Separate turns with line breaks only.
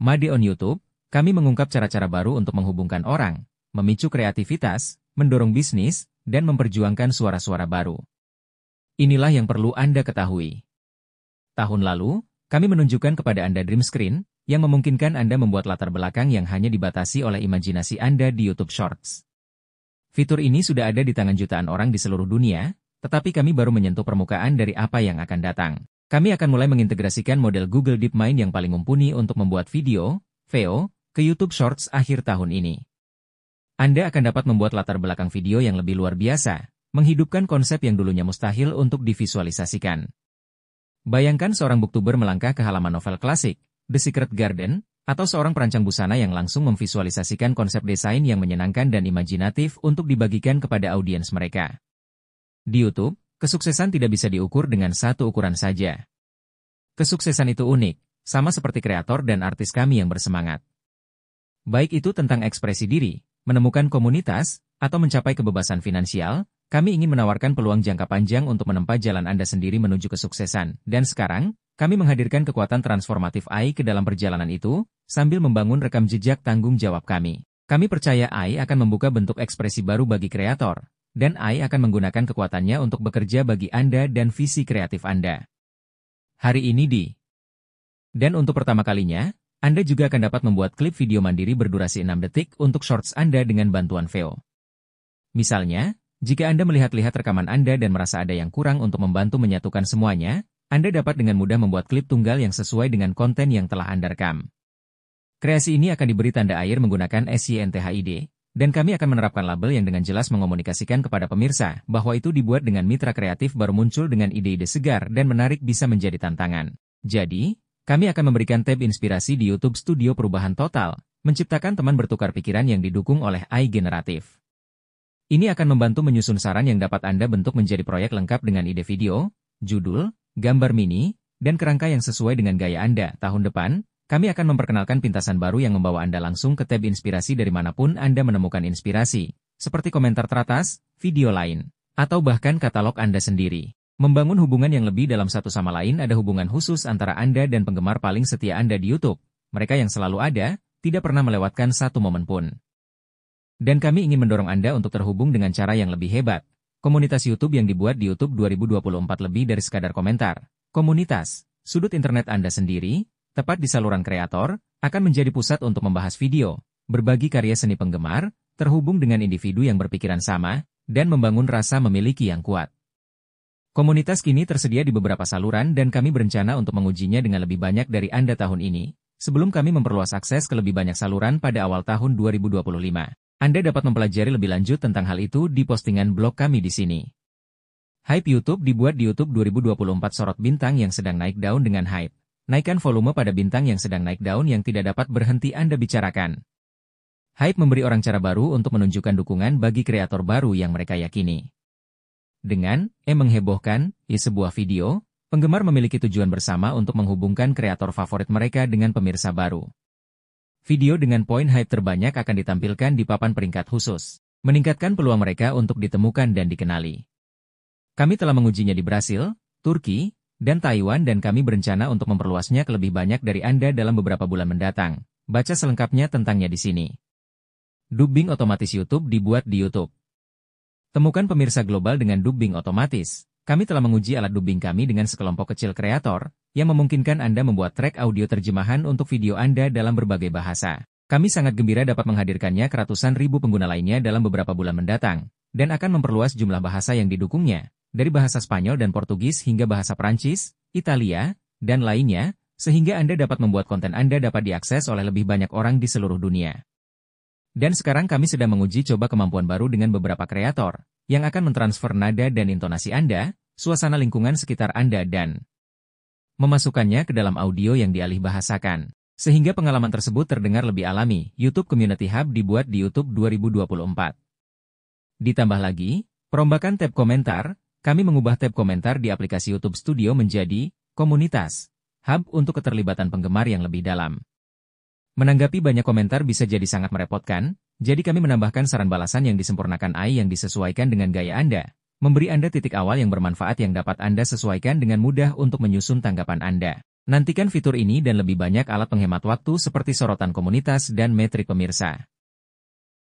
Made on YouTube, kami mengungkap cara-cara baru untuk menghubungkan orang, memicu kreativitas, mendorong bisnis, dan memperjuangkan suara-suara baru. Inilah yang perlu Anda ketahui. Tahun lalu, kami menunjukkan kepada Anda Dream Screen, yang memungkinkan Anda membuat latar belakang yang hanya dibatasi oleh imajinasi Anda di YouTube Shorts. Fitur ini sudah ada di tangan jutaan orang di seluruh dunia, tetapi kami baru menyentuh permukaan dari apa yang akan datang. Kami akan mulai mengintegrasikan model Google DeepMind yang paling mumpuni untuk membuat video, VO, ke YouTube Shorts akhir tahun ini. Anda akan dapat membuat latar belakang video yang lebih luar biasa, menghidupkan konsep yang dulunya mustahil untuk divisualisasikan. Bayangkan seorang booktuber melangkah ke halaman novel klasik, The Secret Garden, atau seorang perancang busana yang langsung memvisualisasikan konsep desain yang menyenangkan dan imajinatif untuk dibagikan kepada audiens mereka. Di YouTube, Kesuksesan tidak bisa diukur dengan satu ukuran saja. Kesuksesan itu unik, sama seperti kreator dan artis kami yang bersemangat. Baik itu tentang ekspresi diri, menemukan komunitas, atau mencapai kebebasan finansial, kami ingin menawarkan peluang jangka panjang untuk menempa jalan Anda sendiri menuju kesuksesan. Dan sekarang, kami menghadirkan kekuatan transformatif AI ke dalam perjalanan itu, sambil membangun rekam jejak tanggung jawab kami. Kami percaya AI akan membuka bentuk ekspresi baru bagi kreator, dan AI akan menggunakan kekuatannya untuk bekerja bagi Anda dan visi kreatif Anda. Hari ini di Dan untuk pertama kalinya, Anda juga akan dapat membuat klip video mandiri berdurasi 6 detik untuk shorts Anda dengan bantuan Veo. Misalnya, jika Anda melihat-lihat rekaman Anda dan merasa ada yang kurang untuk membantu menyatukan semuanya, Anda dapat dengan mudah membuat klip tunggal yang sesuai dengan konten yang telah Anda rekam. Kreasi ini akan diberi tanda air menggunakan SCNTHID, dan kami akan menerapkan label yang dengan jelas mengomunikasikan kepada pemirsa bahwa itu dibuat dengan mitra kreatif baru muncul dengan ide-ide segar dan menarik bisa menjadi tantangan. Jadi, kami akan memberikan tab inspirasi di YouTube Studio Perubahan Total, menciptakan teman bertukar pikiran yang didukung oleh AI generatif. Ini akan membantu menyusun saran yang dapat Anda bentuk menjadi proyek lengkap dengan ide video, judul, gambar mini, dan kerangka yang sesuai dengan gaya Anda tahun depan, kami akan memperkenalkan pintasan baru yang membawa Anda langsung ke tab inspirasi dari manapun Anda menemukan inspirasi, seperti komentar teratas, video lain, atau bahkan katalog Anda sendiri. Membangun hubungan yang lebih dalam satu sama lain ada hubungan khusus antara Anda dan penggemar paling setia Anda di YouTube. Mereka yang selalu ada, tidak pernah melewatkan satu momen pun. Dan kami ingin mendorong Anda untuk terhubung dengan cara yang lebih hebat. Komunitas YouTube yang dibuat di YouTube 2024 lebih dari sekadar komentar. Komunitas, sudut internet Anda sendiri, tepat di saluran kreator, akan menjadi pusat untuk membahas video, berbagi karya seni penggemar, terhubung dengan individu yang berpikiran sama, dan membangun rasa memiliki yang kuat. Komunitas kini tersedia di beberapa saluran dan kami berencana untuk mengujinya dengan lebih banyak dari Anda tahun ini, sebelum kami memperluas akses ke lebih banyak saluran pada awal tahun 2025. Anda dapat mempelajari lebih lanjut tentang hal itu di postingan blog kami di sini. Hype YouTube dibuat di YouTube 2024 sorot bintang yang sedang naik daun dengan hype. Naikkan volume pada bintang yang sedang naik daun yang tidak dapat berhenti Anda bicarakan. Hype memberi orang cara baru untuk menunjukkan dukungan bagi kreator baru yang mereka yakini. Dengan E menghebohkan, I sebuah video, penggemar memiliki tujuan bersama untuk menghubungkan kreator favorit mereka dengan pemirsa baru. Video dengan poin hype terbanyak akan ditampilkan di papan peringkat khusus, meningkatkan peluang mereka untuk ditemukan dan dikenali. Kami telah mengujinya di Brasil, Turki, dan Taiwan dan kami berencana untuk memperluasnya ke lebih banyak dari Anda dalam beberapa bulan mendatang. Baca selengkapnya tentangnya di sini. Dubbing otomatis YouTube dibuat di YouTube. Temukan pemirsa global dengan dubbing otomatis. Kami telah menguji alat dubbing kami dengan sekelompok kecil kreator, yang memungkinkan Anda membuat track audio terjemahan untuk video Anda dalam berbagai bahasa. Kami sangat gembira dapat menghadirkannya ke ratusan ribu pengguna lainnya dalam beberapa bulan mendatang, dan akan memperluas jumlah bahasa yang didukungnya, dari bahasa Spanyol dan Portugis hingga bahasa Perancis, Italia, dan lainnya, sehingga Anda dapat membuat konten Anda dapat diakses oleh lebih banyak orang di seluruh dunia. Dan sekarang kami sedang menguji coba kemampuan baru dengan beberapa kreator, yang akan mentransfer nada dan intonasi Anda, suasana lingkungan sekitar Anda dan memasukkannya ke dalam audio yang dialih bahasakan. Sehingga pengalaman tersebut terdengar lebih alami, YouTube Community Hub dibuat di YouTube 2024. Ditambah lagi, perombakan tab komentar, kami mengubah tab komentar di aplikasi YouTube Studio menjadi komunitas, hub untuk keterlibatan penggemar yang lebih dalam. Menanggapi banyak komentar bisa jadi sangat merepotkan, jadi kami menambahkan saran balasan yang disempurnakan AI yang disesuaikan dengan gaya Anda, memberi Anda titik awal yang bermanfaat yang dapat Anda sesuaikan dengan mudah untuk menyusun tanggapan Anda. Nantikan fitur ini dan lebih banyak alat penghemat waktu seperti sorotan komunitas dan metrik pemirsa.